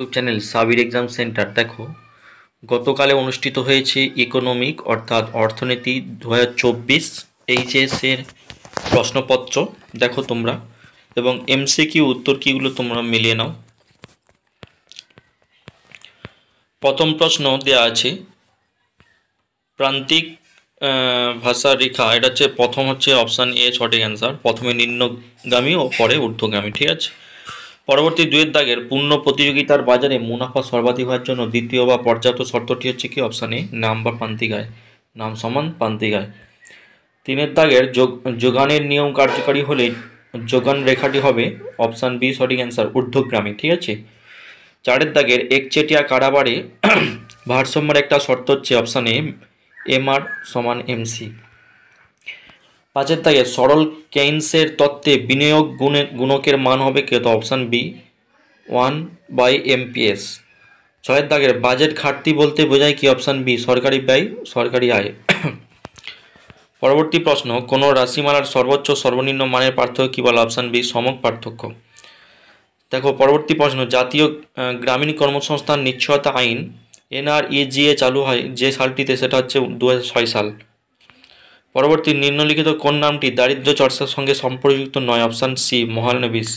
YouTube channel Sabir exam centre দেখো গতকালে অনুষ্ঠিত হয়েছে ইকোনমিক অর্থাৎ অর্থনীতি দু হাজার চব্বিশ এইচএসের প্রশ্নপত্র দেখো তোমরা এবং এমসি কিউ উত্তর কিগুলো তোমরা মিলিয়ে নাও প্রথম প্রশ্ন দেয়া আছে প্রান্তিক ভাষা রেখা এটা হচ্ছে প্রথম হচ্ছে অপশান এ ছটি অ্যান্সার প্রথমে নিম্নগামী ও পরে ঊর্ধ্বগামী ঠিক আছে পরবর্তী দুয়ের দাগের পূর্ণ প্রতিযোগিতার বাজারে মুনাফা সর্বাধিক হওয়ার জন্য দ্বিতীয় বা পর্যাপ্ত শর্তটি হচ্ছে কি অপশানে নাম বা পান্তিকায় নাম সমান পান্তিকায় তিনের দাগের যোগ যোগানের নিয়ম কার্যকারী হলে যোগান রেখাটি হবে অপশান বি সঠিক অ্যান্সার ঊর্ধ্বগ্রামী ঠিক আছে চারের দাগের একচেটিয়া কারাবারে ভারসাম্যের একটা শর্ত হচ্ছে অপশানে এম আর সমান এমসি পাঁচের দাগে সরল কেইনসের তত্ত্বে বিনিয়োগ গুণে গুণকের মান হবে কত option B one by MPS ছয়ের দাগের বাজেট ঘাটতি বলতে বোঝায় কি অপশান বি সরকারি ব্যয় সরকারি আয় পরবর্তী প্রশ্ন কোনো রাশিমালার সর্বোচ্চ সর্বনিম্ন মানের পার্থক্য কী বলে অপশান বি সমক পার্থক্য দেখো পরবর্তী প্রশ্ন জাতীয় গ্রামীণ কর্মসংস্থান নিশ্চয়তা আইন এনআরইজিএ e চালু হয় যে সালটিতে সেটা হচ্ছে দু সাল পরবর্তী নিম্নলিখিত কোন নামটি দারিদ্র চর্চার সঙ্গে সম্পর্কযুক্ত নয় অপশান সি মহানবিশ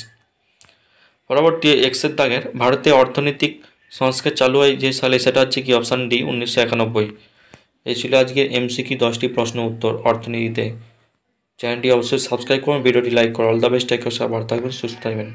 পরবর্তী এক্সের দাগের ভারতে অর্থনৈতিক সংস্কার চালু হয় যে সালে সেটা হচ্ছে কি অপশান ডি উনিশশো একানব্বই এই ছিল আজকে এমসিকি দশটি প্রশ্ন উত্তর অর্থনীতিতে চ্যানেলটি অবশ্যই সাবস্ক্রাইব করুন ভিডিওটি লাইক করুন অল দ্য বেস্ট টেক সাবার থাকবেন সুস্থ থাকবেন